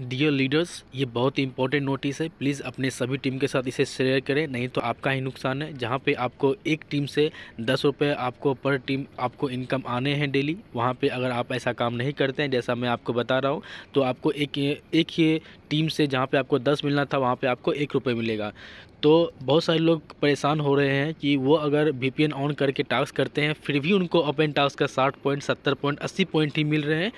dear leaders ये बहुत ही इंपॉर्टेंट नोटिस है प्लीज़ अपने सभी टीम के साथ इसे शेयर करें नहीं तो आपका ही नुकसान है जहाँ पे आपको एक टीम से दस रुपये आपको पर टीम आपको इनकम आने हैं डेली वहाँ पे अगर आप ऐसा काम नहीं करते हैं जैसा मैं आपको बता रहा हूँ तो आपको एक एक ही टीम से जहाँ पे आपको दस मिलना था वहाँ पर आपको एक रुपये मिलेगा तो बहुत सारे लोग परेशान हो रहे हैं कि वो अगर वी ऑन करके टास्क करते हैं फिर भी उनको ओपन टास्क का साठ पॉइंट सत्तर पॉइंट अस्सी पॉइंट ही मिल रहे हैं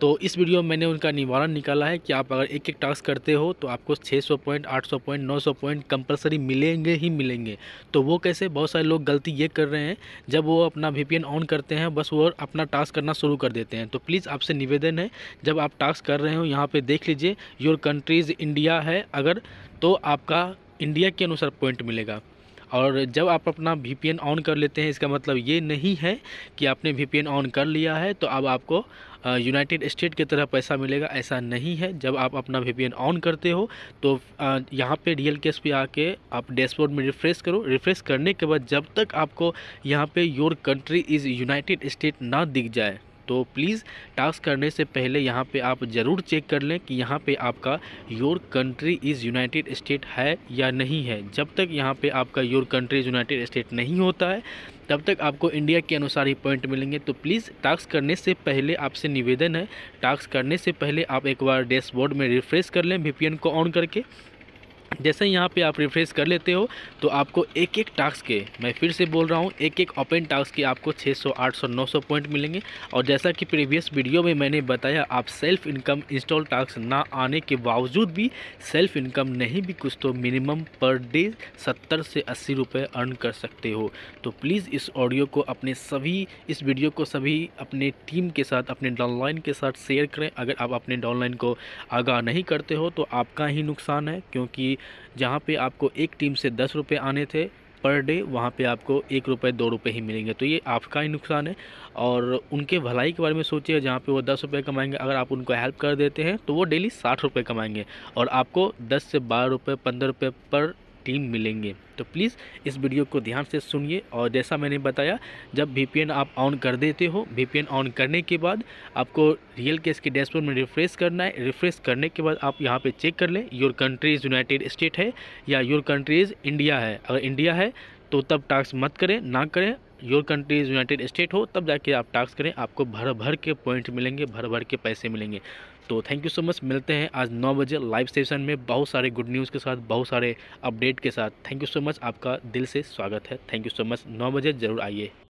तो इस वीडियो में मैंने उनका निवारण निकाला है कि आप अगर एक एक टास्क करते हो तो आपको छः सौ पॉइंट आठ सौ पॉइंट नौ सौ पॉइंट कंपलसरी मिलेंगे ही मिलेंगे तो वो कैसे बहुत सारे लोग गलती ये कर रहे हैं जब वो अपना वी ऑन करते हैं बस वो अपना टास्क करना शुरू कर देते हैं तो प्लीज़ आपसे निवेदन है जब आप टास्क कर रहे हो यहाँ पर देख लीजिए योर कंट्रीज़ इंडिया है अगर तो आपका इंडिया के अनुसार पॉइंट मिलेगा और जब आप अपना वी ऑन कर लेते हैं इसका मतलब ये नहीं है कि आपने वी ऑन कर लिया है तो अब आपको यूनाइटेड स्टेट की तरह पैसा मिलेगा ऐसा नहीं है जब आप अपना वी ऑन करते हो तो यहाँ पे के एस पे आके आप डैशबोर्ड में रिफ़्रेश करो रिफ़्रेश करने के बाद जब तक आपको यहाँ पे your country is United State ना दिख जाए तो प्लीज़ टास्क करने से पहले यहाँ पे आप ज़रूर चेक कर लें कि यहाँ पे आपका your country is United State है या नहीं है जब तक यहाँ पे आपका योर कंट्री यूनाइटेड स्टेट नहीं होता है तब तक आपको इंडिया के अनुसार ही पॉइंट मिलेंगे तो प्लीज़ टास्क करने से पहले आपसे निवेदन है टास्क करने से पहले आप एक बार डैशबोर्ड में रिफ्रेश कर लें वी को ऑन करके जैसे यहाँ पे आप रिफ्रेश कर लेते हो तो आपको एक एक टास्क के मैं फिर से बोल रहा हूँ एक एक ओपन टास्क के आपको 600, 800, 900 पॉइंट मिलेंगे और जैसा कि प्रीवियस वीडियो में मैंने बताया आप सेल्फ इनकम इंस्टॉल टास्क ना आने के बावजूद भी सेल्फ इनकम नहीं भी कुछ तो मिनिमम पर डे सत्तर से अस्सी रुपये अर्न कर सकते हो तो प्लीज़ इस ऑडियो को अपने सभी इस वीडियो को सभी अपने टीम के साथ अपने डाउनलाइन के साथ शेयर करें अगर आप अपने डाउनलाइन को आगाह नहीं करते हो तो आपका ही नुकसान है क्योंकि जहाँ पर आपको एक टीम से दस रुपये आने थे पर डे वहाँ पे आपको एक रुपये दो रुपये ही मिलेंगे तो ये आपका ही नुकसान है और उनके भलाई के बारे में सोचिए जहाँ पे वो दस रुपये कमाएंगे अगर आप उनको हेल्प कर देते हैं तो वो डेली साठ रुपये कमाएंगे और आपको दस से बारह रुपये पंद्रह रुपये पर टीम मिलेंगे तो प्लीज़ इस वीडियो को ध्यान से सुनिए और जैसा मैंने बताया जब वी आप ऑन कर देते हो वी ऑन करने के बाद आपको रियल केस के डैशबोर्ड में रिफ्रेश करना है रिफ्रेश करने के बाद आप यहाँ पे चेक कर लें योर कंट्रीज़ यूनाइटेड स्टेट है या योर कंट्रीज़ इंडिया है अगर इंडिया है तो तब टास्क मत करें ना करें योर कंट्री यूनाइटेड स्टेट हो तब जाके आप टास्क करें आपको भर भर के पॉइंट मिलेंगे भर भर के पैसे मिलेंगे तो थैंक यू सो मच मिलते हैं आज नौ बजे लाइव सेशन में बहुत सारे गुड न्यूज़ के साथ बहुत सारे अपडेट के साथ थैंक यू सो मच आपका दिल से स्वागत है थैंक यू सो मच नौ बजे ज़रूर आइए